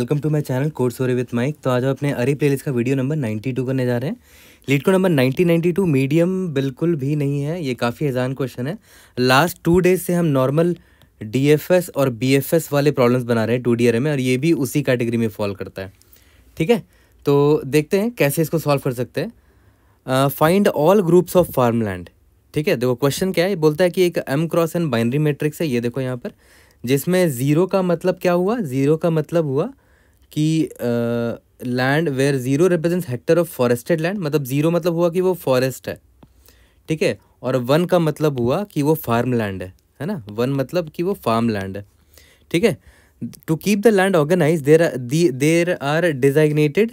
Welcome to my channel course हो with Mike तो आज हम अपने अरे प्लेलिस्ट का वीडियो नंबर 92 करने जा रहे हैं लीड को नंबर 1992 मीडियम बिल्कुल भी नहीं है ये काफ़ी आसान क्वेश्चन है लास्ट टू डेज से हम नॉर्मल डीएफएस और बीएफएस वाले प्रॉब्लम्स बना रहे हैं टू डी में और ये भी उसी कैटेगरी में फॉल करता है ठीक है तो देखते हैं कैसे इसको सॉल्व कर सकते हैं find all groups of farm ठीक है देखो क्वेश्चन क्या है बोलता है कि एक M cross N binary matrix है ये देखो यहाँ पर जिसमें ज़ीरो का मतलब क्या हुआ ज़ीरो का मतलब हुआ कि land where zero represents hectare of forested land मतलब ज़ीरो मतलब हुआ कि वो फॉरेस्ट है ठीक है और वन का मतलब हुआ कि वो फार्म लैंड है है ना वन मतलब कि वो फार्म लैंड है ठीक है to keep the land organize there there are designated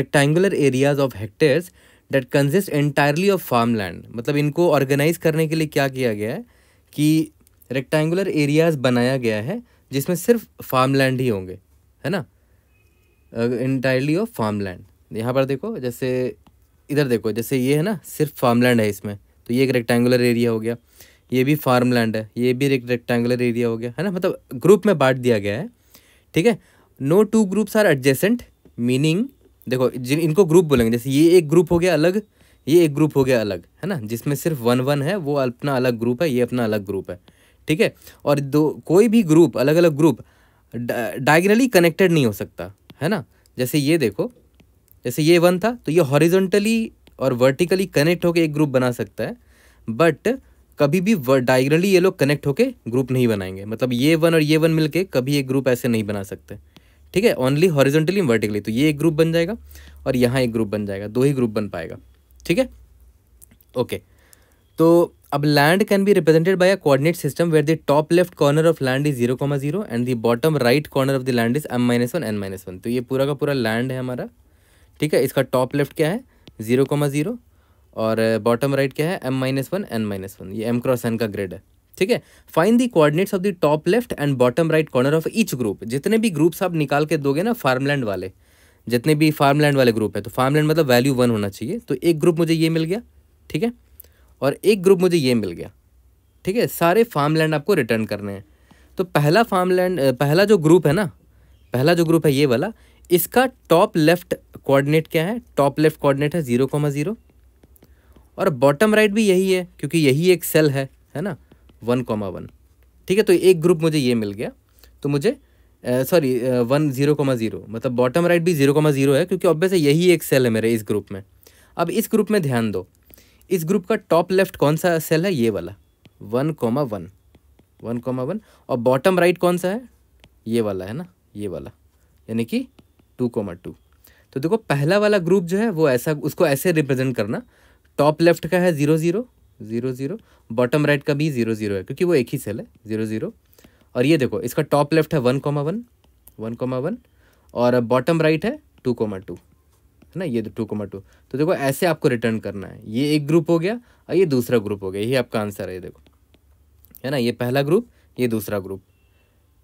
rectangular areas of hectares that consist entirely of farm land मतलब इनको ऑर्गेनाइज करने के लिए क्या किया गया है कि रेक्टेंगुलर एरियाज बनाया गया है जिसमें सिर्फ फार्म लैंड ही होंगे है ना इंटायरली ऑफ फार्म लैंड यहाँ पर देखो जैसे इधर देखो जैसे ये है ना सिर्फ फार्म लैंड है इसमें तो ये एक रेक्टेंगुलर एरिया हो गया ये भी फार्म लैंड है ये भी एक रेक्टेंगुलर एरिया हो गया है ना मतलब ग्रुप में बांट दिया गया है ठीक है no two groups are adjacent meaning देखो जिन इनको ग्रुप बोलेंगे जैसे ये एक ग्रुप हो गया अलग ये एक ग्रुप हो गया अलग है ना जिसमें सिर्फ वन वन है वो अपना अलग ग्रुप है ये अपना अलग ग्रुप है ठीक है और दो कोई भी ग्रुप अलग अलग ग्रुप डायगनली कनेक्टेड नहीं हो सकता है ना जैसे ये देखो जैसे ये वन था तो ये हॉरिजेंटली और वर्टिकली कनेक्ट होकर एक ग्रुप बना सकता है बट कभी भी डायगनली ये लोग कनेक्ट होकर ग्रुप नहीं बनाएंगे मतलब ये वन और ये वन मिलके कभी एक ग्रुप ऐसे नहीं बना सकते ठीक है ओनली हॉरिजेंटली वर्टिकली तो ये एक ग्रुप बन जाएगा और यहाँ एक ग्रुप बन जाएगा दो ही ग्रुप बन पाएगा ठीक है ओके तो अब land can be represented by a coordinate system where the top left corner of land is zero comma zero and the bottom right corner of the land is M minus one N minus one तो ये पूरा का पूरा land है हमारा ठीक है इसका टॉप लेफ्ट क्या है ज़ीरो कॉमा ज़ीरो और बॉटम राइट क्या है M minus one N minus one ये एम क्रॉस एन का ग्रेड है ठीक है fine the coordinates of the top left and bottom right corner of each group जितने भी ग्रुप्स आप निकाल के दोगे ना फार्मलैंड वाले जितने भी फार्मलैंड वाले ग्रुप है तो फार्मलैंड मतलब वैल्यू वन होना चाहिए तो एक ग्रुप मुझे ये मिल गया ठीक है और एक ग्रुप मुझे ये मिल गया ठीक है सारे फार्म लैंड आपको रिटर्न करने हैं तो पहला फार्म लैंड पहला जो ग्रुप है ना पहला जो ग्रुप है ये वाला इसका टॉप लेफ्ट कोऑर्डिनेट क्या है टॉप लेफ्ट कोऑर्डिनेट है ज़ीरो कॉमा ज़ीरो और बॉटम राइट भी यही है क्योंकि यही एक सेल है है ना वन कॉमा वन ठीक है तो एक ग्रुप मुझे ये मिल गया तो मुझे sorry one zero comma zero मतलब बॉटम राइट भी ज़ीरो कॉमा ज़ीरो है क्योंकि ऑब्वियस यही एक सेल है मेरे इस ग्रुप में अब इस ग्रुप में ध्यान दो इस ग्रुप का टॉप लेफ्ट कौन सा सेल है ये वाला one comma one one comma one और बॉटम राइट कौन सा है ये वाला है ना ये वाला यानी कि टू कोमा टू तो देखो पहला वाला ग्रुप जो है वो ऐसा उसको ऐसे रिप्रेजेंट करना टॉप लेफ्ट का है zero zero zero zero bottom right का भी ज़ीरो ज़ीरो है क्योंकि वो एक ही सेल है ज़ीरो ज़ीरो और ये देखो इसका टॉप लेफ्ट है one comma one one comma one और बॉटम राइट है टू कोमा टू है ना ये टू कोमा टू तो देखो ऐसे आपको रिटर्न करना है ये एक ग्रुप हो गया और ये दूसरा ग्रुप हो गया यही आपका आंसर है देखो है ना ये पहला ग्रुप ये दूसरा ग्रुप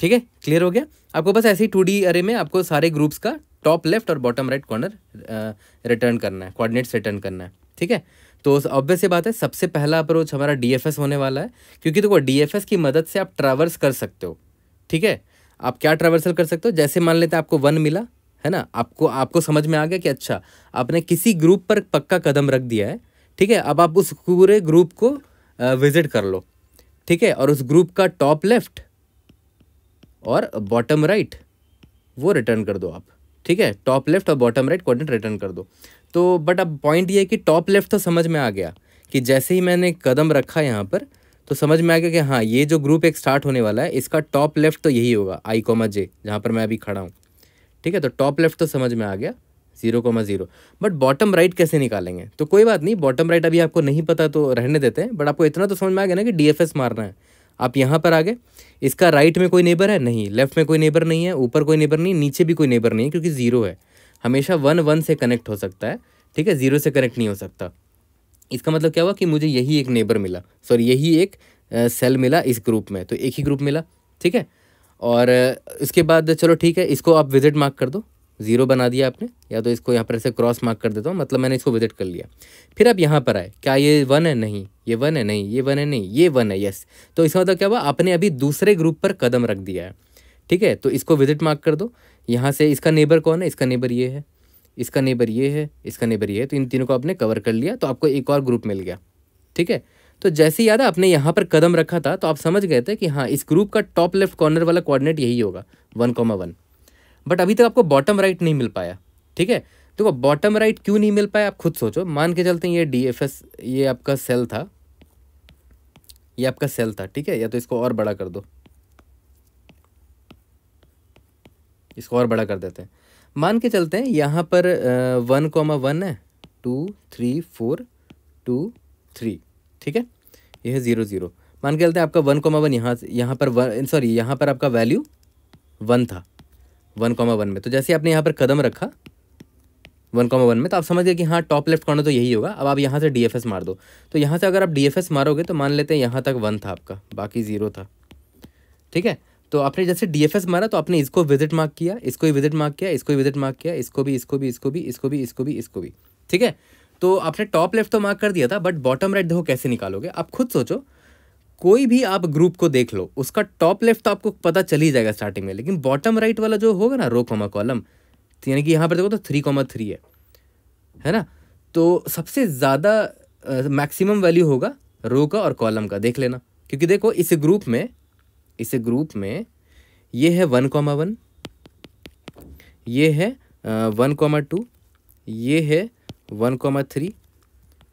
ठीक है क्लियर हो गया आपको बस ऐसे ही टू अरे में आपको सारे ग्रुप्स का टॉप लेफ्ट और बॉटम राइट कॉर्नर रिटर्न करना है कॉर्डिनेट्स रिटर्न करना है ठीक है तो ऑब्वियस बात है सबसे पहला अप्रोच हमारा डी होने वाला है क्योंकि देखो तो डी की मदद से आप ट्रावर्स कर सकते हो ठीक है आप क्या ट्रावर्सल कर सकते हो जैसे मान लेते हैं आपको वन मिला है ना आपको आपको समझ में आ गया कि अच्छा आपने किसी ग्रुप पर पक्का कदम रख दिया है ठीक है अब आप उस पूरे ग्रुप को विजिट कर लो ठीक है और उस ग्रुप का टॉप लेफ्ट और बॉटम राइट वो रिटर्न कर दो आप ठीक है टॉप लेफ्ट और बॉटम राइट कोऑर्डिनेट रिटर्न कर दो तो बट अब पॉइंट ये है कि टॉप लेफ्ट तो समझ में आ गया कि जैसे ही मैंने कदम रखा यहाँ पर तो समझ में आ गया कि हाँ ये जो ग्रुप एक स्टार्ट होने वाला है इसका टॉप लेफ्ट तो यही होगा आई कॉमा जे जहाँ पर मैं अभी खड़ा हूँ ठीक है तो टॉप लेफ्ट तो समझ में आ गया zero comma zero but bottom right कैसे निकालेंगे तो कोई बात नहीं बॉटम राइट अभी आपको नहीं पता तो रहने देते हैं बट आपको इतना तो समझ में आ गया ना कि डी मारना है आप यहाँ पर आ गए इसका राइट में कोई नेबर है नहीं लेफ्ट में कोई नेबर नहीं है ऊपर कोई नेबर नहीं नीचे भी कोई नेबर नहीं है क्योंकि ज़ीरो है हमेशा वन वन से कनेक्ट हो सकता है ठीक है ज़ीरो से कनेक्ट नहीं हो सकता इसका मतलब क्या हुआ कि मुझे यही एक नेबर मिला सॉरी यही एक सेल मिला इस ग्रुप में तो एक ही ग्रुप मिला ठीक है और इसके बाद चलो ठीक है इसको आप विजिट मार्क कर दो ज़ीरो बना दिया आपने या तो इसको यहाँ पर ऐसे क्रॉस मार्क कर देता हूँ मतलब मैंने इसको विजिट कर लिया फिर आप यहाँ पर आए क्या ये वन है नहीं ये वन है नहीं ये वन है नहीं ये वन है यस तो इसका मतलब क्या हुआ आपने अभी दूसरे ग्रुप पर कदम रख दिया है ठीक है तो इसको विजिट मार्क कर दो यहाँ से इसका नेबर कौन है इसका नेबर ये है इसका नेबर ये है इसका नेबर ये है तो इन तीनों को आपने कवर कर लिया तो आपको एक और ग्रुप मिल गया ठीक है तो जैसे ही याद आपने यहाँ पर कदम रखा था तो आप समझ गए थे कि हाँ इस ग्रुप का टॉप लेफ्ट कॉर्नर वाला कोऑर्डिनेट यही होगा वन कॉमा वन बट अभी तक आपको बॉटम राइट नहीं मिल पाया ठीक है देखो बॉटम राइट क्यों नहीं मिल पाया आप खुद सोचो मान के चलते हैं ये डी एफ एस ये आपका सेल था ये आपका सेल था ठीक है या तो इसको और बड़ा कर दो इसको और बड़ा कर देते हैं मान के चलते हैं यहाँ पर वन कॉमा वन है two three four two three ठीक है ये है ज़ीरो ज़ीरो मान के चलते हैं आपका वन कॉमा वन यहाँ यहाँ पर वन सॉरी eh, यहाँ पर आपका वैल्यू वन था वन कॉमा वन में तो जैसे आपने यहाँ पर कदम रखा वन कॉमा वन में तो आप समझ गए कि हाँ टॉप लेफ्ट कॉर्नर तो यही होगा अब आप यहाँ से डी एफ एस मार दो तो यहाँ से अगर आप डी एफ एस मारोगे तो मान लेते हैं यहाँ तक वन था आपका बाकी ज़ीरो था ठीक है तो आपने जैसे डी एफ एस मारा तो आपने इसको विजिट मार्क किया इसको ही विजिट मार्क किया इसको ही विजिट मार्क किया इसको भी इसको भी इसको भी इसको भी इसको भी इसको भी ठीक है तो आपने टॉप लेफ्ट तो मार्क कर दिया था बट बॉटम राइट देखो कैसे निकालोगे आप खुद सोचो कोई भी आप ग्रुप को देख लो उसका टॉप लेफ्ट तो आपको पता चल ही जाएगा स्टार्टिंग में लेकिन बॉटम राइट वाला जो होगा ना रो कॉमा कॉलम यानी कि यहाँ पर देखो तो थ्री कॉमा थ्री है है ना तो सबसे ज़्यादा मैक्सिमम वैल्यू होगा रो का और कॉलम का देख लेना क्योंकि देखो इस ग्रुप में इस ग्रुप में ये है वन कॉमा वन ये है वन कॉमा टू ये है वन कॉमा थ्री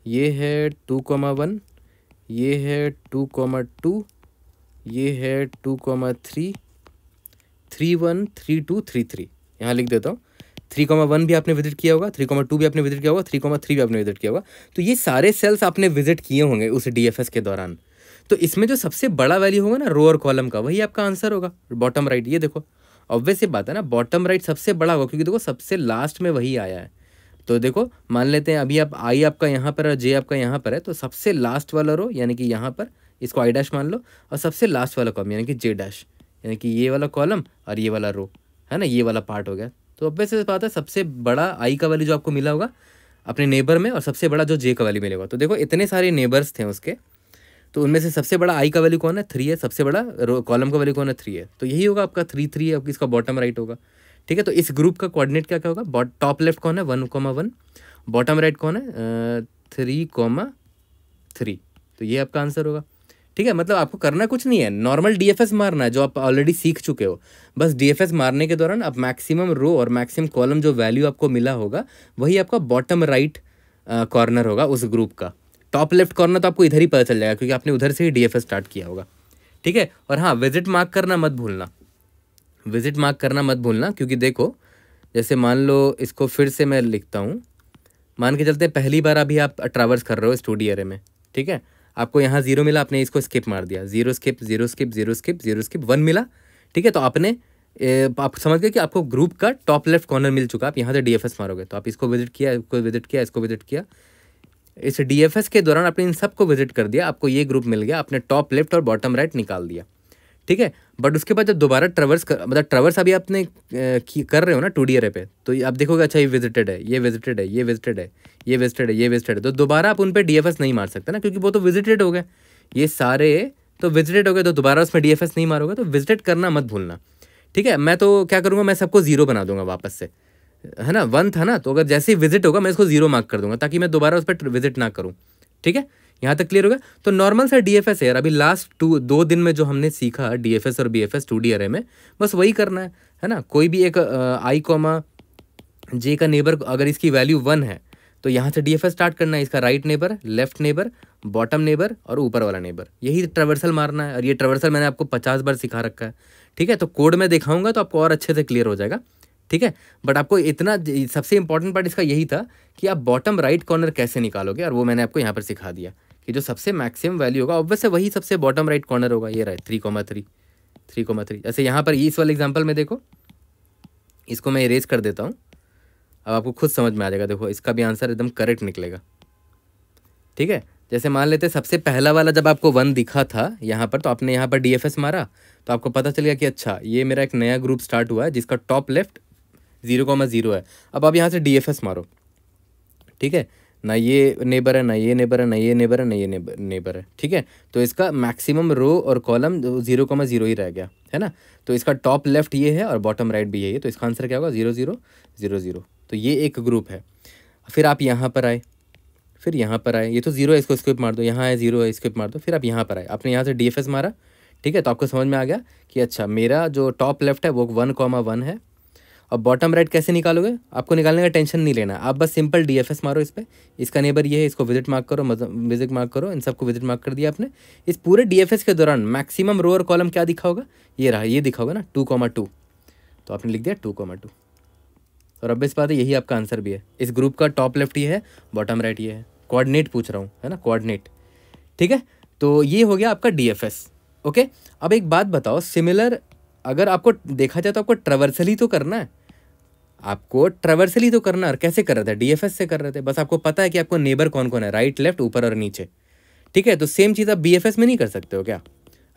ये है टू कॉमा वन ये है टू कॉमा टू ये है two comma three three one three two three three यहाँ लिख देता हूँ थ्री कॉमा वन भी आपने विजिट किया होगा थ्री कॉमा टू भी आपने विजिट किया होगा थ्री कॉमा थ्री भी आपने विजिट किया होगा तो ये सारे सेल्स आपने विजिट किए होंगे उस डी के दौरान तो इसमें जो सबसे बड़ा वैल्यू होगा ना रो और कॉलम का वही आपका आंसर होगा बॉटम राइट ये देखो ऑब्वियस बात है ना बॉटम राइट सबसे बड़ा होगा क्योंकि देखो सबसे लास्ट में वही आया है तो देखो मान लेते हैं अभी आप आई आपका यहाँ पर और जे आपका यहाँ पर है तो सबसे लास्ट वाला रो यानी कि यहाँ पर इसको आई डैश मान लो और सबसे लास्ट वाला कॉलम यानी कि जे डैश यानी कि ये वाला कॉलम और ये वाला रो है ना ये वाला पार्ट हो गया तो अब वैसे बात है सबसे बड़ा आई का वाली जो आपको मिला होगा अपने नेबर में और सबसे बड़ा जो जे का वाली मिलेगा तो देखो इतने सारे नेबर्स थे उसके तो उनमें से सबसे बड़ा आई का वैल्यू कौन है थ्री है सबसे बड़ा कॉलम का वैल्यू कौन है थ्री है तो यही होगा आपका थ्री थ्री है आपकी इसका बॉटम राइट होगा ठीक है तो इस ग्रुप का कोऑर्डिनेट क्या क्या होगा टॉप लेफ्ट कौन है one comma one bottom right कौन है थ्री कॉमा थ्री तो ये आपका आंसर होगा ठीक है मतलब आपको करना कुछ नहीं है नॉर्मल एस मारना है जो आप ऑलरेडी सीख चुके हो बस एस मारने के दौरान आप मैक्सिमम रो और मैक्सिमम कॉलम जो वैल्यू आपको मिला होगा वही आपका बॉटम राइट कॉर्नर होगा उस ग्रुप का टॉप लेफ्ट कॉर्नर तो आपको इधर ही पता चल जाएगा क्योंकि आपने उधर से ही एस स्टार्ट किया होगा ठीक है और हाँ विजिट मार्क करना मत भूलना विज़िट मार्क करना मत भूलना क्योंकि देखो जैसे मान लो इसको फिर से मैं लिखता हूँ मान के चलते पहली बार अभी आप ट्रैवल्स कर रहे हो स्टूडियो एरे में ठीक है आपको यहाँ ज़ीरो मिला आपने इसको स्किप मार दिया zero skip zero skip zero skip zero skip one मिला ठीक है तो आपने ए, आप समझ गए कि आपको ग्रुप का टॉप लेफ्ट कॉर्नर मिल चुका आप यहाँ से डी मारोगे तो आप इसको विजिट किया इसको विजिट किया इसको विजिट किया इस डी के दौरान आपने इन सबको विजिट कर दिया आपको ये ग्रुप मिल गया आपने टॉप लेफ्ट और बॉटम राइट निकाल दिया ठीक है बट उसके बाद जब दोबारा ट्रेवर्स कर मतलब ट्रवर्स अभी आपने कर रहे हो ना टू डी पे तो आप देखोगे अच्छा ये विजिटेड है ये विजिटेड है ये विजिटेड है ये विजिटेड है ये विजिटेड है तो दोबारा आप उन पर डी नहीं मार सकते ना क्योंकि वो तो विजिटेड हो गए ये सारे तो विजिटेड हो गए तो दोबारा उसमें डी नहीं मारोगे तो विजिटेड करना मत भूलना ठीक है मैं तो क्या करूँगा मैं सबको ज़ीरो बना दूंगा वापस से है ना वन था ना तो अगर जैसे ही विजिट होगा मैं इसको ज़ीरो मार्क कर दूंगा ताकि मैं दोबारा उस पर विजिट ना करूँ ठीक है यहाँ तक क्लियर हो गया तो नॉर्मल सा डी एफ एस एयर अभी लास्ट टू दो दिन में जो हमने सीखा डी एफ एस और B F S two D array में बस वही करना है है ना कोई भी एक आई कॉमा जे का नेबर अगर इसकी वैल्यू वन है तो यहाँ से डी एफ एस स्टार्ट करना है इसका right neighbour left neighbour bottom neighbour और ऊपर वाला नेबर यही ट्रेवर्सल मारना है और ये ट्रेवर्सल मैंने आपको पचास बार सिखा रखा है ठीक है तो कोड में दिखाऊंगा तो आपको और अच्छे से क्लियर हो जाएगा ठीक है बट आपको इतना सबसे इंपॉर्टेंट पार्ट इसका यही था कि आप बॉटम राइट कॉर्नर कैसे निकालोगे और वो मैंने आपको यहाँ पर सिखा दिया कि जो सबसे मैक्सिमम वैल्यू होगा ऑब्वियस है वही सबसे बॉटम राइट कॉर्नर होगा ये right three comma three three comma three जैसे यहाँ पर इस वाले एग्जाम्पल में देखो इसको मैं इरेज कर देता हूँ अब आपको खुद समझ में आ जाएगा देखो इसका भी आंसर एकदम करेक्ट निकलेगा ठीक है जैसे मान लेते सबसे पहला वाला जब आपको वन दिखा था यहाँ पर तो आपने यहाँ पर डी मारा तो आपको पता चल गया कि अच्छा ये मेरा एक नया ग्रुप स्टार्ट हुआ है जिसका top left zero comma zero है अब आप यहाँ से डी मारो ठीक है ना ये नेबर है ना ये नेबर है ना ये नेबर है ना ये नेबर नेबर है ठीक है तो इसका मैक्सिमम रो और कॉलम जीरो कॉमा जीरो ही रह गया है ना तो इसका टॉप लेफ्ट ये है और बॉटम राइट भी यही है तो इसका आंसर क्या होगा जीरो जीरो जीरो जीरो तो ये एक ग्रुप है फिर आप यहाँ पर आए फिर यहाँ पर आए ये तो जीरो है इसको स्क्रिप मार दो यहाँ है जीरो है स्क्रिप मार दो फिर आप यहाँ पर आए आपने यहाँ से डी मारा ठीक है तो आपको समझ में आ गया कि अच्छा मेरा जो टॉप लेफ्ट है वो वन कॉमा वन है अब बॉटम राइट कैसे निकालोगे आपको निकालने का टेंशन नहीं लेना आप बस सिंपल डी एफ एस मारो इस पर इसका नेबर ये है इसको विजिट मार्क करो विजिट मतलब मार्क करो इन सबको विजिट मार्क कर दिया आपने इस पूरे डी एफ एस के दौरान मैक्सिमम रो और कॉलम क्या दिखा होगा ये रहा ये दिखा होगा ना टू कॉमा टू तो आपने लिख दिया टू कॉमा टू और अब इस बात है यही आपका आंसर भी है इस ग्रुप का टॉप लेफ्ट ये है बॉटम राइट ये है कोऑर्डिनेट पूछ रहा हूँ है ना कोऑर्डिनेट ठीक है तो ये हो गया आपका डी एफ एस ओके अब एक बात बताओ सिमिलर अगर आपको देखा जाए तो आपको ट्रवर्सल ही तो करना है आपको ट्रेवर्सल ही तो करना और कैसे कर रहे थे डीएफएस से कर रहे थे बस आपको पता है कि आपको नेबर कौन कौन है राइट लेफ्ट ऊपर और नीचे ठीक है तो सेम चीज़ आप बीएफएस में नहीं कर सकते हो क्या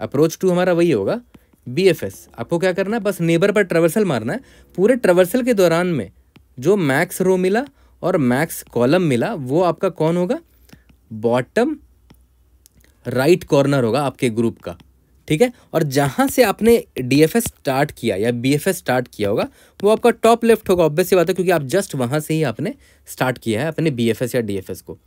अप्रोच टू हमारा वही होगा बीएफएस आपको क्या करना है बस नेबर पर ट्रेवर्सल मारना है पूरे ट्रेवर्सल के दौरान में जो मैक्स रो मिला और मैक्स कॉलम मिला वो आपका कौन होगा बॉटम राइट कॉर्नर होगा आपके ग्रुप का ठीक है और जहाँ से आपने डी स्टार्ट किया या बी स्टार्ट किया होगा वो आपका टॉप लेफ्ट होगा ऑब्वियसली बात है क्योंकि आप जस्ट वहाँ से ही आपने स्टार्ट किया है अपने बी या डी को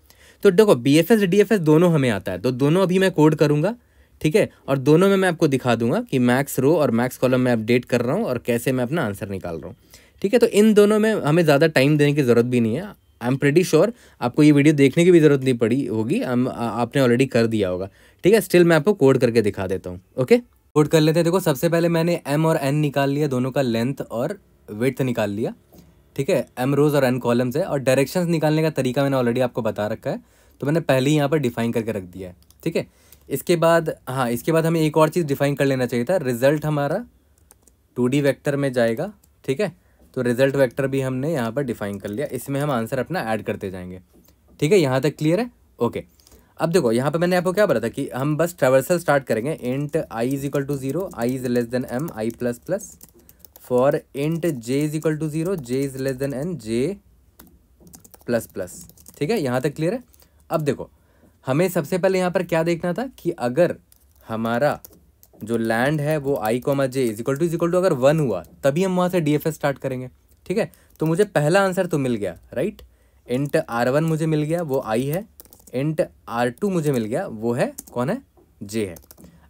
तो देखो बी एफ एस दोनों हमें आता है तो दोनों अभी मैं कोड करूँगा ठीक है और दोनों में मैं आपको दिखा दूंगा कि मैक्स रो और मैक्स कॉलम में अपडेट कर रहा हूँ और कैसे मैं अपना आंसर निकाल रहा हूँ ठीक है तो इन दोनों में हमें ज़्यादा टाइम देने की ज़रूरत भी नहीं है आई एम प्रेटी श्योर आपको ये वीडियो देखने की भी ज़रूरत नहीं पड़ी होगी आपने ऑलरेडी कर दिया होगा ठीक है स्टिल मैं आपको कोड करके दिखा देता हूँ ओके कोड कर लेते हैं देखो सबसे पहले मैंने एम और एन निकाल लिया दोनों का लेंथ और वेथ निकाल लिया ठीक है एम रोज़ और एन कॉलम्स है और डायरेक्शंस निकालने का तरीका मैंने ऑलरेडी आपको बता रखा है तो मैंने पहले ही यहाँ पर डिफाइन करके रख दिया है ठीक है इसके बाद हाँ इसके बाद हमें एक और चीज़ डिफाइन कर लेना चाहिए था रिजल्ट हमारा टू डी वैक्टर में जाएगा ठीक है तो रिजल्ट वेक्टर भी हमने यहाँ पर डिफाइन कर लिया इसमें हम आंसर अपना ऐड करते जाएंगे ठीक है यहाँ तक क्लियर है ओके अब देखो यहाँ पर मैंने आपको क्या बोला था कि हम बस ट्रेवर्सल स्टार्ट करेंगे int I is equal to zero I is less than M I plus plus for int J is equal to zero J is less than N J plus plus ठीक है यहाँ तक clear है अब देखो हमें सबसे पहले यहाँ पर क्या देखना था कि अगर हमारा जो लैंड है वो I comma J is equal to is equal to अगर वन हुआ तभी हम वहाँ से डी स्टार्ट करेंगे ठीक है तो मुझे पहला आंसर तो मिल गया राइट इंट आर वन मुझे मिल गया वो आई है इंट आर टू मुझे मिल गया वो है कौन है जे है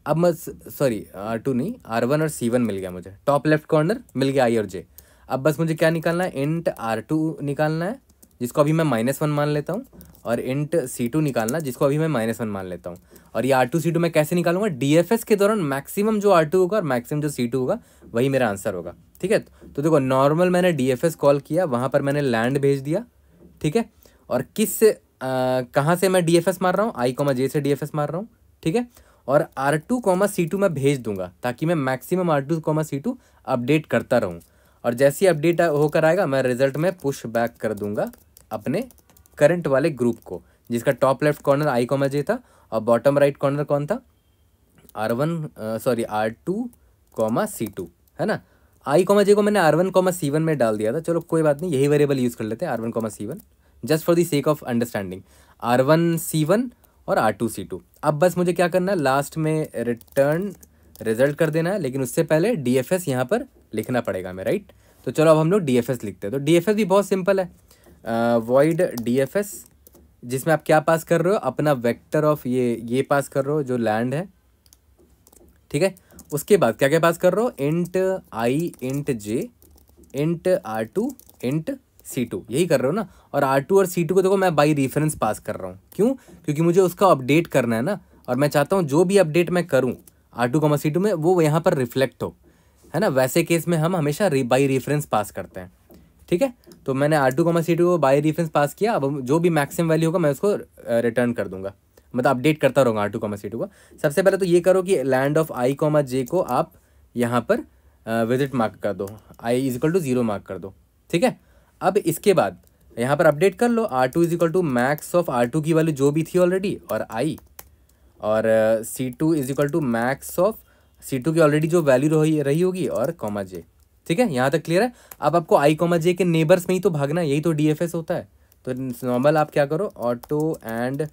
अब मैं सॉरी आर टू नहीं आर वन और सी वन मिल गया मुझे टॉप लेफ्ट कॉर्नर मिल गया आई और जे अब बस मुझे क्या निकालना है इंट आर टू निकालना है जिसको अभी मैं माइनस वन मान लेता हूँ और इंट सी टू निकालना जिसको अभी मैं माइनस वन मान लेता हूँ और ये आर टू सी टू मैं कैसे निकालूंगा डी एफ एस के दौरान मैक्सिमम जो आर टू होगा और मैक्सिमम जो सी टू होगा वही मेरा आंसर होगा ठीक है तो देखो नॉर्मल मैंने डी एफ एस कॉल किया वहाँ पर मैंने लैंड भेज दिया ठीक है और किस से कहाँ से मैं डी एफ एस मार रहा हूँ आई कॉमा जे से डी एफ एस मार रहा हूँ ठीक है और R two comma C two मैं भेज दूंगा ताकि मैं maximum R two comma C two update करता रहूँ और जैसे ही अपडेट होकर आएगा मैं रिजल्ट में पुश बैक कर दूंगा अपने करंट वाले ग्रुप को जिसका top left corner I comma J था और बॉटम राइट कॉर्नर कौन था R one sorry R two comma C two है ना आई कॉमा जे को मैंने R one comma C one में डाल दिया था चलो कोई बात नहीं यही वेरिएबल यूज़ कर लेते हैं R one comma C one just for the sake of understanding R one C one और आर टू सी टू अब बस मुझे क्या करना है लास्ट में रिटर्न रिजल्ट कर देना है लेकिन उससे पहले डी एफ एस यहाँ पर लिखना पड़ेगा हमें राइट तो चलो अब हम लोग डी एफ एस लिखते हैं तो डी एफ एस भी बहुत सिंपल है वॉइड डी एफ एस जिसमें आप क्या पास कर रहे हो अपना वेक्टर ऑफ ये ये पास कर रहे हो जो लैंड है ठीक है उसके बाद क्या क्या पास कर रहे हो int I int J int R two int C two यही कर रहे हो ना और आर टू और सी टू को देखो मैं बाई रेफरेंस पास कर रहा हूँ क्यों क्योंकि मुझे उसका अपडेट करना है ना और मैं चाहता हूँ जो भी अपडेट मैं करूँ R two comma C two में वो यहाँ पर रिफ्लेक्ट हो है ना वैसे केस में हम हमेशा बाई रेफरेंस पास करते हैं ठीक है तो मैंने R two comma C two को बाई रिफरेंस पास किया अब जो भी मैक्सिमम वैल्यू होगा मैं उसको रिटर्न कर दूंगा मतलब अपडेट करता रहूँगा R two comma C two को सबसे पहले तो ये करो कि land of I comma J को आप यहाँ पर विजिट मार्क कर दो I is equal to zero mark कर दो ठीक है अब इसके बाद यहाँ पर अपडेट कर लो R two is equal to max of R two की वैल्यू जो भी थी ऑलरेडी और आई और C two is equal to max of C two की ऑलरेडी जो वैल्यू रही रही होगी और कॉमा जे ठीक है यहाँ तक क्लियर है अब आपको आई कॉमा जे के नेबर्स में ही तो भागना यही तो डी होता है तो नॉर्मल आप क्या करो auto and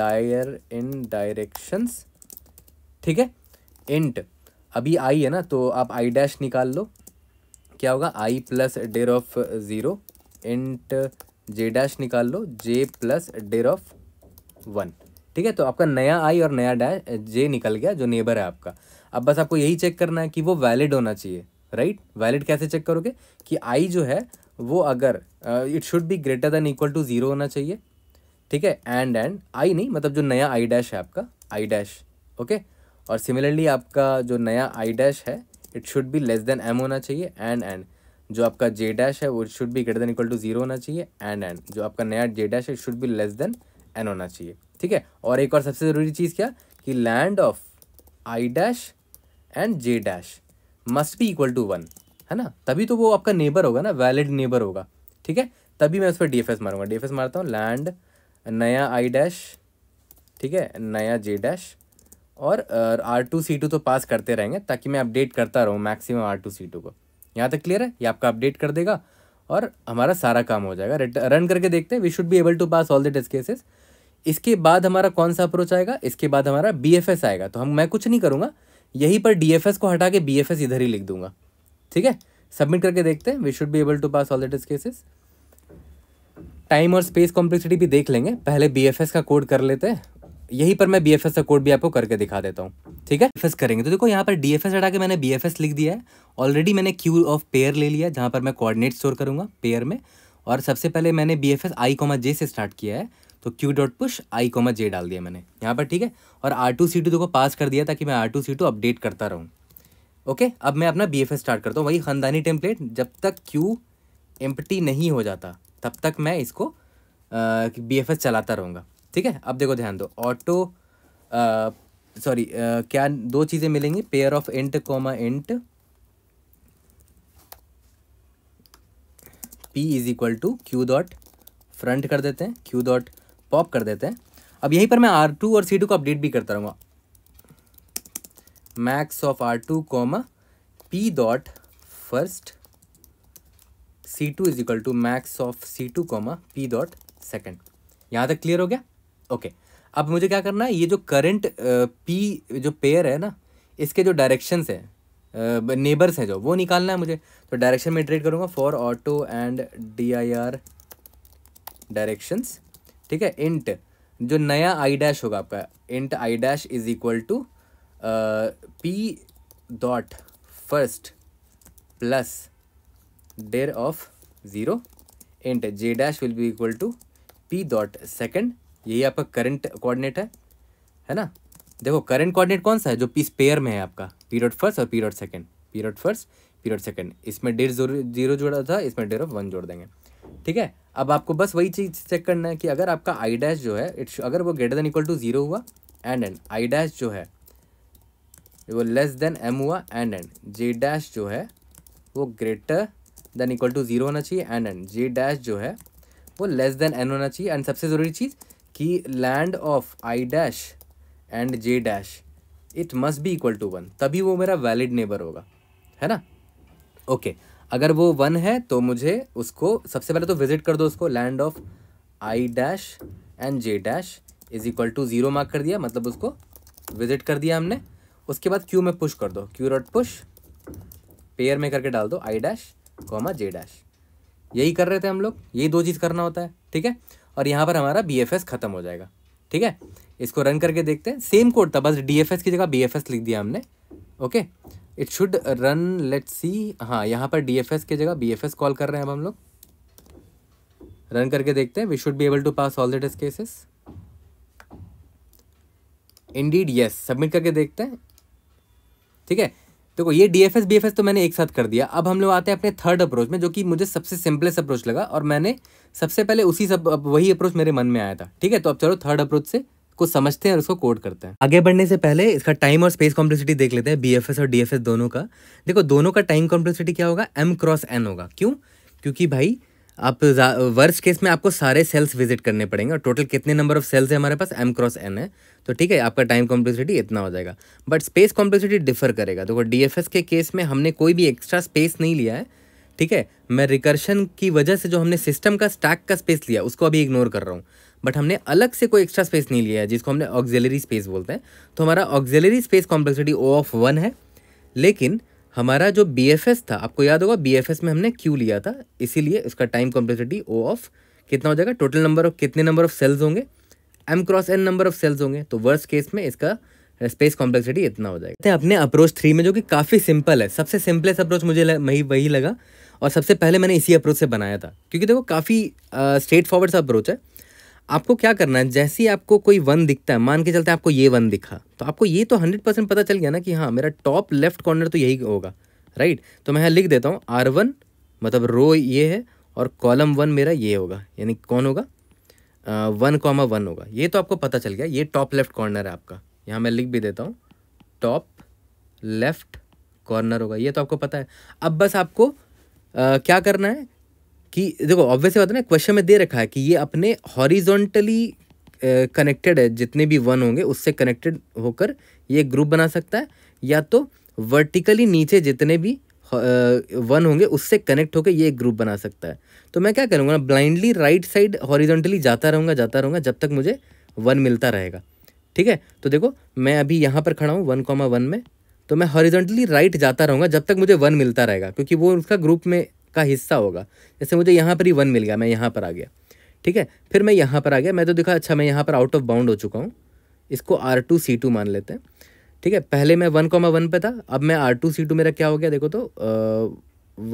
dir in directions ठीक है इंट अभी आई है ना तो आप आई डैश निकाल लो क्या होगा I plus dir of zero int J dash निकाल लो J plus dir of one ठीक है तो आपका नया आई और नया डैश जे निकल गया जो नेबर है आपका अब बस आपको यही चेक करना है कि वो वैलिड होना चाहिए राइट वैलिड कैसे चेक करोगे कि आई जो है वो अगर it should be greater than equal to zero होना चाहिए ठीक है एंड एंड आई नहीं मतलब जो नया आई डैश है आपका आई डैश ओके और सिमिलरली आपका जो नया आई डैश है it should be less than M होना चाहिए एंड एंड जो आपका जे डैश है वो should be greater than equal to zero होना चाहिए एंड एंड जो आपका नया जे डैश है it should be less than N होना चाहिए ठीक है और एक और सबसे ज़रूरी चीज़ क्या कि land of I dash and J dash must be equal to one है ना तभी तो वो आपका नेबर होगा ना वैलिड नेबर होगा ठीक है तभी मैं उस पर डी एफ एस मारूंगा डी एफ एस मारता हूँ लैंड नया आई डैश ठीक है नया जे डैश और आर टू सी टू तो पास करते रहेंगे ताकि मैं अपडेट करता रहूँ maximum R two C two को यहाँ तक क्लियर है ये आपका अपडेट कर देगा और हमारा सारा काम हो जाएगा रन करके देखते हैं we should be able to pass all the test cases इसके बाद हमारा कौन सा अप्रोच आएगा इसके बाद हमारा बी एफ एस आएगा तो हम मैं कुछ नहीं करूँगा यहीं पर डी को हटा के बी इधर ही लिख दूंगा ठीक है सबमिट करके देखते हैं we should be able to pass all the test cases time और स्पेस कॉम्प्लेक्सिटी भी देख लेंगे पहले बी का कोड कर लेते हैं यहीं पर मैं बी एफ एस का कोड भी आपको करके दिखा देता हूँ ठीक है एफ करेंगे तो देखो यहाँ पर डी एफ एस हटा के मैंने बी एफ एस लिख दिया है ऑलरेडी मैंने क्यू ऑफ पेयर ले लिया जहाँ पर मैं कोऑर्डिनेट स्टोर करूँगा पेयर में और सबसे पहले मैंने B F S I comma J से स्टार्ट किया है तो Q dot push I comma J डाल दिया मैंने यहाँ पर ठीक है और आर टू सी टू देखो पास कर दिया ताकि मैं R two C two update करता रहूँ ओके अब मैं अपना बी एफ स्टार्ट करता हूँ वही ख़ानदानी टेम्पलेट जब तक क्यू एम्पटी नहीं हो जाता तब तक मैं इसको बी एफ एस चलाता रहूँगा ठीक है अब देखो ध्यान दो ऑटो सॉरी क्या दो चीज़ें मिलेंगी pair of int comma int P is equal to Q dot front कर देते हैं क्यू डॉट पॉप कर देते हैं अब यहीं पर मैं आर टू और सी टू को अपडेट भी करता रहूँगा max of R two comma P dot first C two is equal to max of C two comma P dot second यहाँ तक क्लियर हो गया ओके okay. अब मुझे क्या करना है ये जो करंट पी uh, जो पेयर है ना इसके जो डायरेक्शंस है नेबर्स हैं जो वो निकालना है मुझे तो डायरेक्शन में ट्रेड करूँगा for auto and D I R directions ठीक है इंट जो नया आई डैश होगा आपका int I dash is equal to P dot first plus dir of zero int J dash will be equal to P dot second यही आपका current coordinate है है ना देखो करंट कोऑर्डिनेट कौन सा है जो पी स्पेयर में है आपका पी डॉट फर्स्ट और P dot second P dot first P dot second इसमें डेढ़ जीरो जोड़ा था इसमें डेर ऑफ वन जोड़ देंगे ठीक है अब आपको बस वही चीज़ चेक करना है कि अगर आपका आई डैश जो है इट्स अगर वो greater than equal to zero हुआ एंड एंड आई डैश जो है वो लेस देन एम हुआ एंड एंड जे डैश जो है वो greater than equal to zero होना चाहिए एंड एंड जे डैश जो है वो लेस देन एन होना चाहिए एंड सबसे ज़रूरी चीज़ कि land of I dash and J dash it must be equal to one तभी वो मेरा वैलिड नेबर होगा है ना ओके okay. अगर वो वन है तो मुझे उसको सबसे पहले तो विजिट कर दो उसको land of I dash and J dash is equal to zero mark कर दिया मतलब उसको विजिट कर दिया हमने उसके बाद क्यू में पुश कर दो क्यू डॉट पुश पेयर में करके डाल दो I dash comma J dash यही कर रहे थे हम लोग यही दो चीज़ करना होता है ठीक है और यहाँ पर हमारा बी ख़त्म हो जाएगा ठीक है इसको रन करके देखते हैं सेम कोड था बस डी की जगह बी लिख दिया हमने okay it should run let see हाँ यहाँ पर डी एफ एस की जगह बी एफ एस कॉल कर रहे हैं अब हम लोग रन करके देखते हैं we should be able to pass all the test cases did yes submit करके देखते हैं ठीक है देखो ये D F S B F S तो मैंने एक साथ कर दिया अब हम लोग आते हैं अपने थर्ड अप्रोच में जो कि मुझे सबसे सिंपलेस्ट अप्रोच लगा और मैंने सबसे पहले उसी सब वही अप्रोच मेरे मन में आया था ठीक है तो अब चलो थर्ड अप्रोच से को समझते हैं और उसको कोड करते हैं आगे बढ़ने से पहले इसका टाइम और स्पेस कॉम्प्लेक्सिटी देख लेते हैं बी और डी दोनों का देखो दोनों का टाइम कॉम्प्लेक्सिटी क्या होगा एम क्रॉस एन होगा क्यों क्योंकि भाई आप वर्स्ट केस में आपको सारे सेल्स विजिट करने पड़ेंगे और टोटल कितने नंबर ऑफ सेल्स है हमारे पास एम क्रॉस एन है तो ठीक है आपका टाइम कॉम्प्लेक्सिटी इतना हो जाएगा बट स्पेस कॉम्प्लेक्सिटी डिफर करेगा देखो तो डी के केस में हमने कोई भी एक्स्ट्रा स्पेस नहीं लिया है ठीक है मैं रिकर्शन की वजह से जो हमने सिस्टम का स्टैक का स्पेस लिया उसको अभी इग्नोर कर रहा हूँ बट हमने अलग से कोई एक्स्ट्रा स्पेस नहीं लिया है जिसको हमने ऑक्जेलरी स्पेस बोलते हैं तो हमारा auxiliary space complexity O of one है लेकिन हमारा जो बी एफ एस था आपको याद होगा बी एफ एस में हमने क्यू लिया था इसीलिए उसका टाइम कॉम्प्लेक्सिटी ओ ऑफ कितना हो जाएगा टोटल नंबर ऑफ कितने नंबर ऑफ सेल्स होंगे M cross N number of cells होंगे तो वर्स्ट केस में इसका स्पेस कॉम्प्लेक्सिटी इतना हो जाएगा अपने अप्रोच थ्री में जो कि काफ़ी सिंपल है सबसे सिंपलेस्ट अप्रोच मुझे वही वही लगा और सबसे पहले मैंने इसी अप्रोच से बनाया था क्योंकि देखो काफ़ी स्ट्रेट फॉरवर्ड सा अप्रोच है आपको क्या करना है जैसे ही आपको कोई वन दिखता है मान के चलते आपको ये वन दिखा तो आपको ये तो हंड्रेड परसेंट पता चल गया ना कि हाँ मेरा टॉप लेफ्ट कॉर्नर तो यही होगा राइट तो मैं यहाँ लिख देता हूँ आर वन मतलब रो ये है और कॉलम वन मेरा ये होगा यानी कौन होगा वन कॉमा वन होगा ये तो आपको पता चल गया ये टॉप लेफ्ट कॉर्नर है आपका यहाँ मैं लिख भी देता हूँ टॉप लेफ्ट कॉर्नर होगा ये तो आपको पता है अब बस आपको आ, क्या करना है कि देखो ऑब्वियसली बात है ना क्वेश्चन में दे रखा है कि ये अपने हॉरिजोंटली कनेक्टेड है जितने भी वन होंगे उससे कनेक्टेड होकर ये ग्रुप बना सकता है या तो वर्टिकली नीचे जितने भी वन होंगे उससे कनेक्ट होकर ये एक ग्रुप बना सकता है तो मैं क्या करूँगा ब्लाइंडली राइट साइड हॉरिजोंटली जाता रहूँगा जाता रहूँगा जब तक मुझे वन मिलता रहेगा ठीक है तो देखो मैं अभी यहाँ पर खड़ा हूँ वन कॉमा वन में तो मैं हॉरिजोंटली राइट जाता रहूँगा जब तक मुझे वन मिलता रहेगा क्योंकि वो उसका ग्रुप में का हिस्सा होगा जैसे मुझे यहाँ पर ही वन मिल गया मैं यहाँ पर आ गया ठीक है फिर मैं यहाँ पर आ गया मैं तो देखा अच्छा मैं यहाँ पर आउट ऑफ बाउंड हो चुका हूँ इसको आर टू सी टू मान लेते हैं ठीक है पहले मैं वन कॉमा वन पर था अब मैं आर टू सी टू मेरा क्या हो गया देखो तो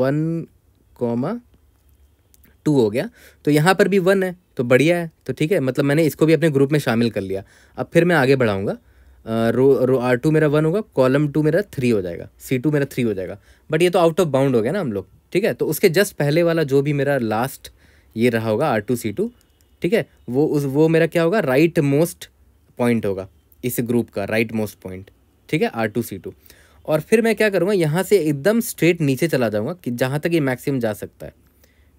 वन कॉमा टू हो गया तो यहाँ पर भी वन है तो बढ़िया है तो ठीक है मतलब मैंने इसको भी अपने ग्रुप में शामिल कर लिया अब फिर मैं आगे बढ़ाऊँगा रो रो आर टू मेरा वन होगा कॉलम टू मेरा थ्री हो जाएगा सी टू मेरा थ्री हो जाएगा बट ये तो आउट ऑफ बाउंड हो गया ना हम लोग ठीक है तो उसके जस्ट पहले वाला जो भी मेरा लास्ट ये रहा होगा आर टू सी टू ठीक है वो उस वो मेरा क्या होगा राइट मोस्ट पॉइंट होगा इस ग्रुप का राइट मोस्ट पॉइंट ठीक है आर टू सी टू और फिर मैं क्या करूँगा यहाँ से एकदम स्ट्रेट नीचे चला जाऊँगा कि जहाँ तक ये मैक्सिमम जा सकता है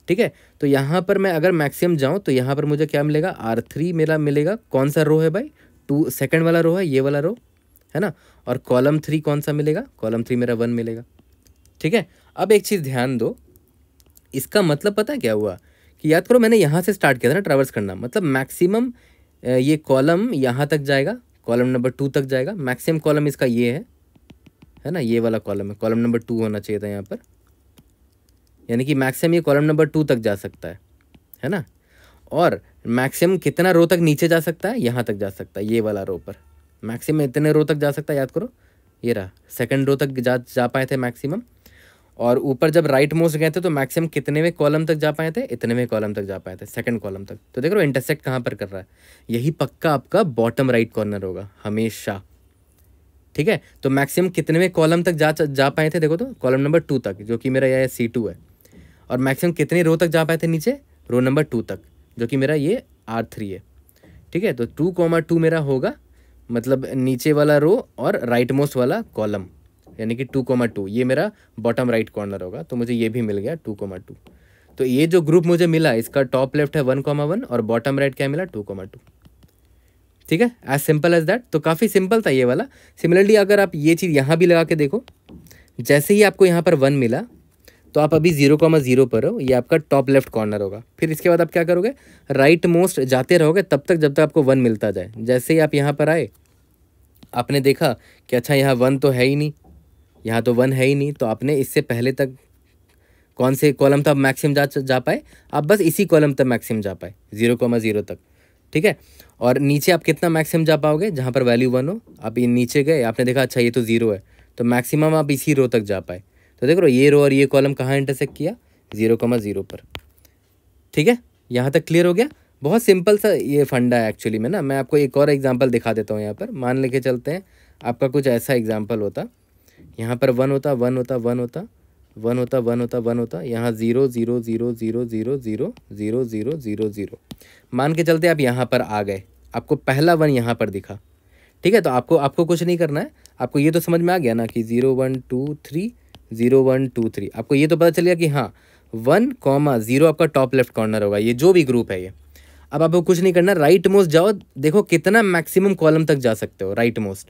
ठीक है तो यहाँ पर मैं अगर मैक्सिमम जाऊँ तो यहाँ पर मुझे क्या मिलेगा आर थ्री मेरा मिलेगा कौन सा रो है भाई टू सेकेंड वाला रो है ये वाला रो है ना और कॉलम थ्री कौन सा मिलेगा कॉलम थ्री मेरा वन मिलेगा ठीक है अब एक चीज़ ध्यान दो इसका मतलब पता क्या हुआ कि याद करो मैंने यहाँ से स्टार्ट किया था ना ट्रैवल्स करना मतलब मैक्सिमम ये कॉलम यहाँ तक जाएगा कॉलम नंबर टू तक जाएगा मैक्सिमम कॉलम इसका ये है है ना ये वाला कॉलम है कॉलम नंबर टू होना चाहिए था यहाँ पर यानी कि मैक्सिमम ये कॉलम नंबर टू तक जा सकता है है ना और मैक्सिमम कितना रो तक नीचे जा सकता है यहाँ तक जा सकता है ये वाला रो पर मैक्सिमम इतने रो तक जा सकता है याद करो ये रहा सेकंड रो तक जा जा पाए थे मैक्सिमम और ऊपर जब राइट मोस्ट गए थे तो मैक्सिमम कितने में कॉलम तक जा पाए थे इतने में कॉलम तक जा पाए थे सेकंड कॉलम तक तो देख रहे हो इंटरसेक्ट कहाँ पर कर रहा है यही पक्का आपका बॉटम राइट कॉर्नर होगा हमेशा ठीक है तो मैक्सिमम कितनेवें कॉलम तक जा जा पाए थे देखो तो कॉलम नंबर टू तक जो कि मेरा यह सी टू है और मैक्सिमम कितने रो तक जा पाए थे नीचे रो नंबर टू तक जो कि मेरा ये आर थ्री है ठीक है तो टू कॉमा टू मेरा होगा मतलब नीचे वाला रो और राइट मोस्ट वाला कॉलम यानी कि टू कोमा टू ये मेरा बॉटम राइट कॉर्नर होगा तो मुझे ये भी मिल गया टू कोमा टू तो ये जो ग्रुप मुझे मिला इसका टॉप लेफ्ट है वन कोमा वन और बॉटम राइट क्या मिला टू कॉमा टू ठीक है एज सिंपल एज दैट तो काफ़ी सिंपल था ये वाला सिमिलरली अगर आप ये चीज़ यहाँ भी लगा के देखो जैसे ही आपको यहाँ पर वन मिला तो आप अभी जीरो कॉमा जीरो पर हो ये आपका टॉप लेफ्ट कॉर्नर होगा फिर इसके बाद आप क्या करोगे राइट मोस्ट जाते रहोगे तब तक जब तक आपको वन मिलता जाए जैसे ही आप यहाँ पर आए आपने देखा कि अच्छा यहाँ वन तो है ही नहीं यहाँ तो वन है ही नहीं तो आपने इससे पहले तक कौन से कॉलम तक मैक्सिमम जा जा पाए आप बस इसी कॉलम तक मैक्सिमम जा पाए ज़ीरो कॉमा ज़ीरो तक ठीक है और नीचे आप कितना मैक्सिमम जा पाओगे जहाँ पर वैल्यू वन हो आप ये नीचे गए आपने देखा अच्छा ये तो ज़ीरो है तो मैक्सिमम आप इसी रो तक जा पाए तो देख रो ये रो और ये कॉलम कहाँ इंटरसेक्ट किया ज़ीरो कॉमा ज़ीरो पर ठीक है यहाँ तक क्लियर हो गया बहुत सिंपल सा ये फंडा है एक्चुअली में ना मैं आपको एक और एग्जांपल दिखा देता हूँ यहाँ पर मान लेके चलते हैं आपका कुछ ऐसा एग्जांपल होता यहाँ पर वन होता वन होता वन होता वन होता वन होता वन होता यहाँ zero zero zero zero zero zero zero zero zero zero मान के चलते आप यहाँ पर आ गए आपको पहला वन यहाँ पर दिखा ठीक है तो आपको आपको कुछ नहीं करना है आपको ये तो समझ में आ गया ना कि zero one two three zero one two three आपको ये तो पता चल गया कि हाँ वन कॉमा ज़ीरो आपका टॉप लेफ्ट कॉर्नर होगा ये जो भी ग्रुप है ये अब आपको कुछ नहीं करना राइट मोस्ट जाओ देखो कितना मैक्सिमम कॉलम तक जा सकते हो राइट मोस्ट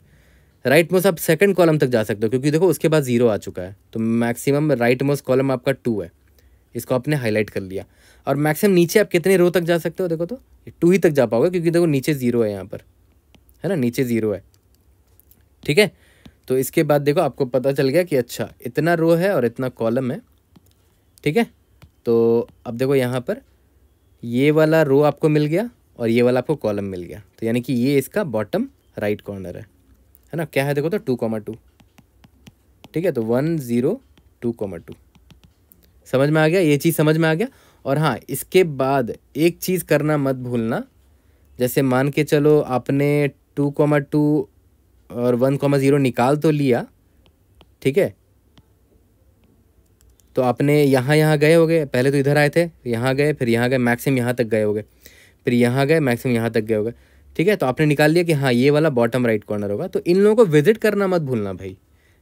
राइट मोस्ट आप सेकंड कॉलम तक जा सकते हो क्योंकि देखो उसके बाद जीरो आ चुका है तो मैक्सिमम राइट मोस्ट कॉलम आपका टू है इसको आपने हाईलाइट कर लिया और मैक्सिमम नीचे आप कितने रो तक जा सकते हो देखो तो टू ही तक जा पाओगे क्योंकि देखो नीचे ज़ीरो है यहाँ पर है ना नीचे ज़ीरो है ठीक है तो इसके बाद देखो आपको पता चल गया कि अच्छा इतना रो है और इतना कॉलम है ठीक है तो अब देखो यहाँ पर ये वाला रो आपको मिल गया और ये वाला आपको कॉलम मिल गया तो यानी कि ये इसका बॉटम राइट कॉर्नर है है ना क्या है देखो तो टू कॉमा टू ठीक है तो one zero two comma two समझ में आ गया ये चीज़ समझ में आ गया और हाँ इसके बाद एक चीज़ करना मत भूलना जैसे मान के चलो आपने टू कॉमा टू और वन कॉमा ज़ीरो निकाल तो लिया ठीक है तो आपने यहाँ यहाँ गए हो गए पहले तो इधर आए थे यहाँ गए फिर यहाँ गए मैक्सिमम यहाँ तक गए हो गए फिर यहाँ गए मैक्सिमम यहाँ तक गए हो गए ठीक है तो आपने निकाल लिया कि हाँ ये वाला बॉटम राइट कॉर्नर होगा तो इन लोगों को विजिट करना मत भूलना भाई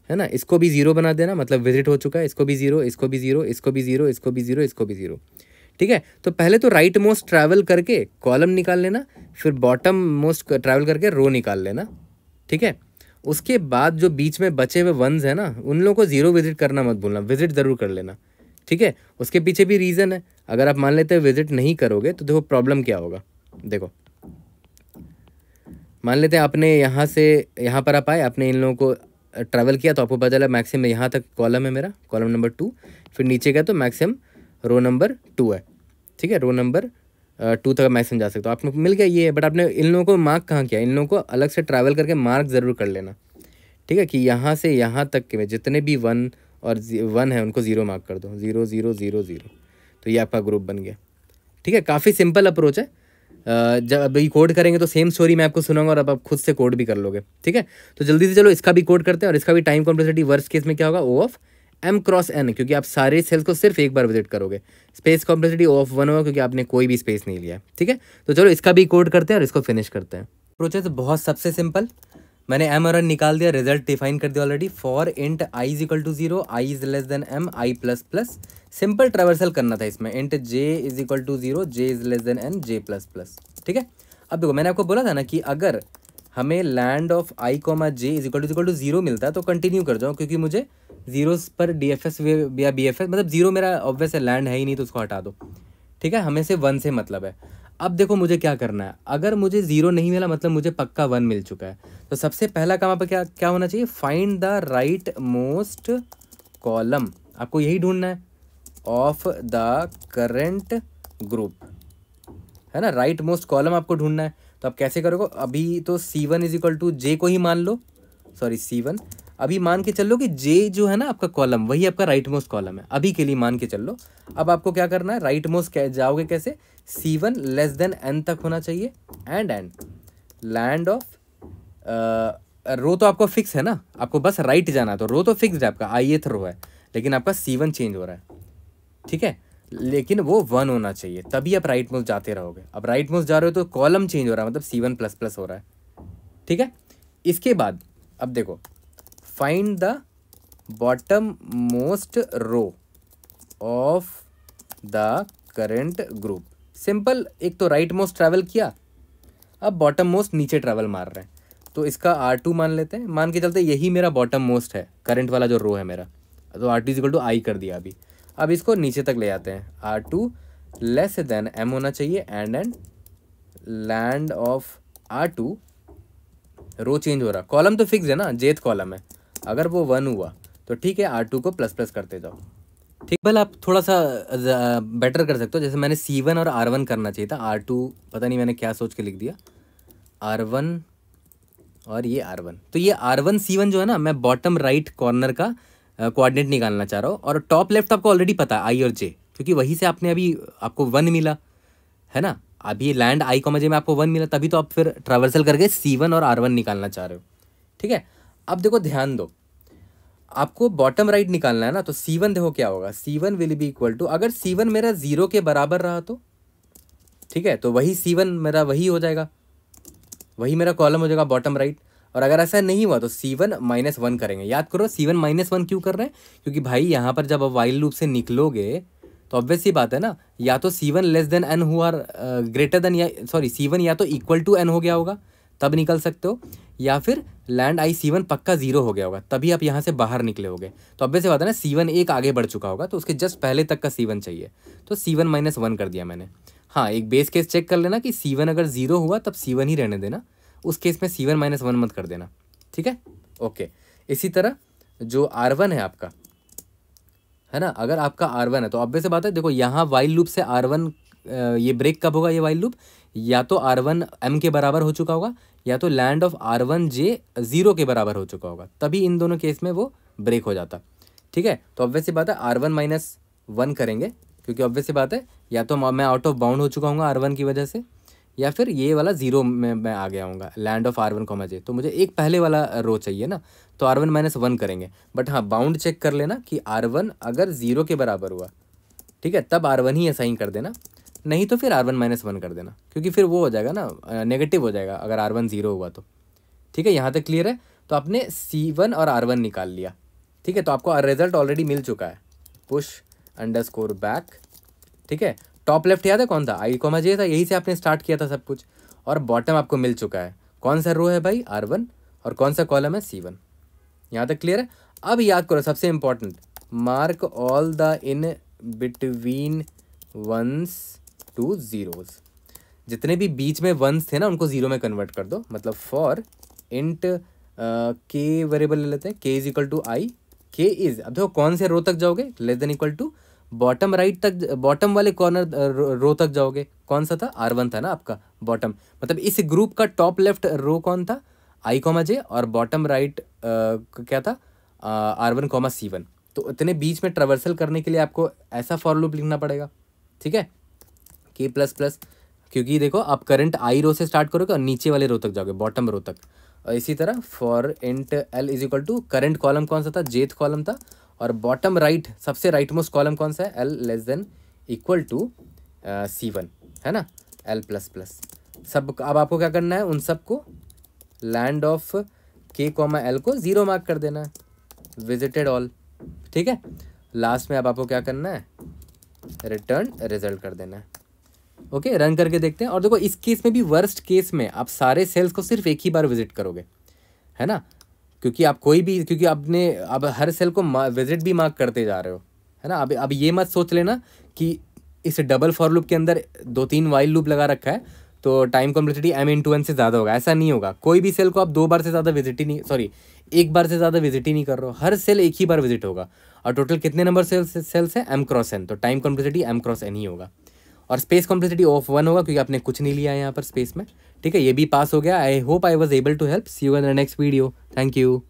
है ना इसको भी ज़ीरो बना देना मतलब विजिट हो चुका है इसको भी ज़ीरो इसको भी ज़ीरो इसको भी ज़ीरो इसको भी ज़ीरो इसको भी ज़ीरो ठीक है तो पहले तो राइट मोस्ट ट्रैवल करके कॉलम निकाल लेना फिर बॉटम मोस्ट ट्रैवल करके रो निकाल लेना ठीक है उसके बाद जो बीच में बचे हुए वंस हैं ना उन लोगों को ज़ीरो विजिट करना मत भूलना विजिट ज़रूर कर लेना ठीक है उसके पीछे भी रीज़न है अगर आप मान लेते हैं विजिट नहीं करोगे तो देखो प्रॉब्लम क्या होगा देखो मान लेते हैं आपने यहाँ से यहाँ पर आप आए आपने इन लोगों को ट्रैवल किया तो आपको पता चला मैक्सिम यहाँ तक कॉलम है मेरा कॉलम नंबर टू फिर नीचे गया तो मैक्सिम रो नंबर टू है ठीक है रो नंबर टू तक मैक्सिम जा सकते हो आपको मिल गया ये है बट आपने इन लोगों को मार्क कहाँ किया इन लोगों को अलग से ट्रैवल करके मार्क ज़रूर कर लेना ठीक है कि यहाँ से यहाँ तक के जितने भी वन और वन है उनको ज़ीरो मार्क कर दो ज़ीरो ज़ीरो ज़ीरो ज़ीरो तो ये आपका ग्रुप बन गया ठीक है काफ़ी सिंपल अप्रोच है जब अभी कोड करेंगे तो सेम स्टोरी मैं आपको सुनाऊंगा और अब आप खुद से कोड भी कर लोगे ठीक है तो जल्दी से चलो इसका भी कोड करते हैं और इसका भी टाइम कॉम्प्लेक्सिटी वर्स केस में क्या होगा O of M cross N क्योंकि आप सारे सेल्स को सिर्फ एक बार विजिट करोगे space complexity O of one होगा क्योंकि आपने कोई भी स्पेस नहीं लिया ठीक है तो चलो इसका भी कोड करते हैं और इसको फिनिश करते हैं प्रोसेस बहुत सबसे सिंपल मैंने एम और एन निकाल दिया रिजल्ट डिफाइन कर दिया already for int I is equal to zero I is less than M I plus plus simple traversal करना था इसमें int J is equal to zero J is less than N J plus plus ठीक है अब देखो मैंने आपको बोला था ना कि अगर हमें land of I comma J is equal to equal to zero मिलता है तो कंटिन्यू कर जाऊँ क्योंकि मुझे जीरो पर डी एफ एस या बी एफ एस मतलब जीरो मेरा ऑब्वियस है लैंड है ही नहीं तो उसको हटा दो ठीक है हमें से वन से मतलब है अब देखो मुझे क्या करना है अगर मुझे ज़ीरो नहीं मिला मतलब मुझे पक्का वन मिल चुका है तो सबसे पहला काम आपका क्या क्या होना चाहिए find the rightmost column आपको यही ढूंढना है ऑफ द करेंट ग्रुप है ना राइट मोस्ट कॉलम आपको ढूंढना है तो आप कैसे करोगे अभी तो C one is equal to J को ही मान लो सॉरी सी वन अभी मान के चल लो कि जे जो है ना आपका कॉलम वही आपका राइट मोस्ट कॉलम है अभी के लिए मान के चल लो अब आपको क्या करना है राइट मोस्ट कै, जाओगे कैसे C one less than N तक होना चाहिए and and land of row तो आपको फिक्स है ना आपको बस राइट जाना तो रो तो फिक्स है आपका आई एथ रो है लेकिन आपका सी वन चेंज हो रहा है ठीक है लेकिन वो वन होना चाहिए तभी आप राइट मोस्ट जाते रहोगे अब राइट मोस्ट जा रहे हो तो कॉलम चेंज हो रहा है मतलब सी वन प्लस प्लस हो रहा है ठीक है इसके बाद अब देखो find the bottommost row of the current group simple एक तो राइट मोस्ट ट्रैवल किया अब बॉटम मोस्ट नीचे ट्रैवल मार रहे हैं तो इसका आर टू मान लेते हैं मान के चलते यही मेरा बॉटम मोस्ट है करंट वाला जो रो है मेरा तो R two is equal to I कर दिया अभी अब इसको नीचे तक ले जाते हैं R two less than M होना चाहिए and and land of R two row change हो रहा कॉलम तो फिक्स है ना जेथ कॉलम है अगर वो वन हुआ तो ठीक है आर टू को प्लस प्लस करते जाओ ठीक भले आप थोड़ा सा बेटर कर सकते हो जैसे मैंने सी वन और आर वन करना चाहिए था आर टू पता नहीं मैंने क्या सोच के लिख दिया आर वन और ये आर वन तो ये आर वन सी वन जो है ना मैं बॉटम राइट कॉर्नर का कोऑर्डिनेट निकालना चाह रहा हूँ और टॉप लेफ्ट आपको ऑलरेडी पता है आई और जे क्योंकि वहीं से आपने अभी आपको वन मिला है ना अभी लैंड आई कॉमा जे में आपको वन मिला तभी तो आप फिर ट्रैवर्सल करके सी वन और आर वन निकालना चाह रहे हो ठीक है अब देखो ध्यान दो आपको बॉटम राइट निकालना है ना तो सी वन देखो क्या होगा C one will be equal to अगर सी वन मेरा ज़ीरो के बराबर रहा तो ठीक है तो वही सी वन मेरा वही हो जाएगा वही मेरा कॉलम हो जाएगा बॉटम राइट और अगर ऐसा नहीं हुआ तो सी वन माइनस वन करेंगे याद करो सी वन माइनस वन क्यों कर रहे हैं क्योंकि भाई यहाँ पर जब आप वाइल लूप से निकलोगे तो ऑब्वियस ही बात है ना या तो C one less than N हुआ ग्रेटर देन या सॉरी सी वन या तो इक्वल टू एन हो गया होगा तब निकल सकते हो या फिर लैंड आई सी वन पक्का जीरो हो गया होगा तभी आप यहाँ से बाहर निकले होगे तो अब से बात है ना सी वन एक आगे बढ़ चुका होगा तो उसके जस्ट पहले तक का सी वन चाहिए तो सी वन माइनस वन कर दिया मैंने हाँ एक बेस केस चेक कर लेना कि सी वन अगर ज़ीरो हुआ तब सी वन ही रहने देना उस केस में सी वन माइनस वन मत कर देना ठीक है ओके इसी तरह जो आर वन है आपका है ना अगर आपका आर वन है तो अब से बात है देखो यहाँ वाइल्ड लूप से आर वन ये ब्रेक कब होगा ये वाइल लूप या तो आर वन एम के बराबर हो चुका होगा या तो land of R one J zero के बराबर हो चुका होगा तभी इन दोनों केस में वो ब्रेक हो जाता ठीक है तो ऑब्वियस सी बात है आर वन माइनस वन करेंगे क्योंकि ऑब्वियस सी बात है या तो मैं आउट ऑफ बाउंड हो चुका हूँ आर वन की वजह से या फिर ये वाला ज़ीरो में मैं आ गया हूँ land of R one comma J तो मुझे एक पहले वाला रो चाहिए ना तो आर वन माइनस वन करेंगे बट हाँ बाउंड चेक कर लेना कि आर वन अगर ज़ीरो के बराबर हुआ ठीक है तब आर वन ही असाइन कर देना नहीं तो फिर आर वन माइनस वन कर देना क्योंकि फिर वो हो जाएगा ना नेगेटिव हो जाएगा अगर आर वन ज़ीरो हुआ तो ठीक है यहाँ तक क्लियर है तो आपने सी वन और आर वन निकाल लिया ठीक है तो आपको रिजल्ट ऑलरेडी मिल चुका है पुश अंडर स्कोर बैक ठीक है टॉप लेफ्ट याद है कौन था आई कॉमा जे था यही से आपने स्टार्ट किया था सब कुछ और बॉटम आपको मिल चुका है कौन सा रो है भाई आर वन और कौन सा कॉलम है सी वन यहाँ तक क्लियर है अब याद करो सबसे important mark all the in between ones to zeros जितने भी बीच में वंस थे ना उनको ज़ीरो में कन्वर्ट कर दो मतलब फॉर इंट के वेरिएबल ले लेते हैं के इज़ इक्वल टू आई के इज अब देखो कौन से रो तक जाओगे less than equal to bottom right तक बॉटम वाले कॉर्नर रो, तक जाओगे कौन सा था आर वन था ना आपका बॉटम मतलब इस ग्रुप का टॉप लेफ्ट रो कौन था आई कॉमा जे और बॉटम राइट क्या था R one comma C one तो इतने बीच में ट्रवर्सल करने के लिए आपको ऐसा फॉर लूप लिखना पड़ेगा ठीक है के प्लस प्लस क्योंकि देखो आप करंट आई रो से स्टार्ट करोगे और नीचे वाले रो तक जाओगे बॉटम रो तक और इसी तरह for int L is equal to current column कौन सा था जेथ कॉलम था और बॉटम राइट right, सबसे राइट मोस्ट कॉलम कौन सा है L less than equal to C one है ना एल प्लस प्लस सब अब आपको क्या करना है उन सबको land of K comma L को ज़ीरो मार्क कर देना है विजिटेड ऑल ठीक है लास्ट में अब आपको क्या करना है रिटर्न रिजल्ट कर देना है ओके okay, रन करके देखते हैं और देखो इस केस में भी वर्स्ट केस में आप सारे सेल्स को सिर्फ एक ही बार विजिट करोगे है ना क्योंकि आप कोई भी क्योंकि आपने अब आप हर सेल को विजिट भी मार्क करते जा रहे हो है ना अब अब ये मत सोच लेना कि इस डबल फॉर लूप के अंदर दो तीन वाइल लूप लगा रखा है तो time complexity M into N से ज़्यादा होगा ऐसा नहीं होगा कोई भी सेल को आप दो बार से ज़्यादा विजिट ही नहीं सॉरी एक बार से ज़्यादा विजिट ही नहीं कर रहे हो हर सेल एक ही बार विजिट होगा और टोटल कितने नंबर सेल्स सेल्स है एम क्रॉस एन तो time complexity M cross N ही होगा और स्पेस कॉम्प्लेसिटी ऑफ वन होगा क्योंकि आपने कुछ नहीं लिया है यहाँ पर स्पेस में ठीक है ये भी पास हो गया I hope I was able to help see you in the next video thank you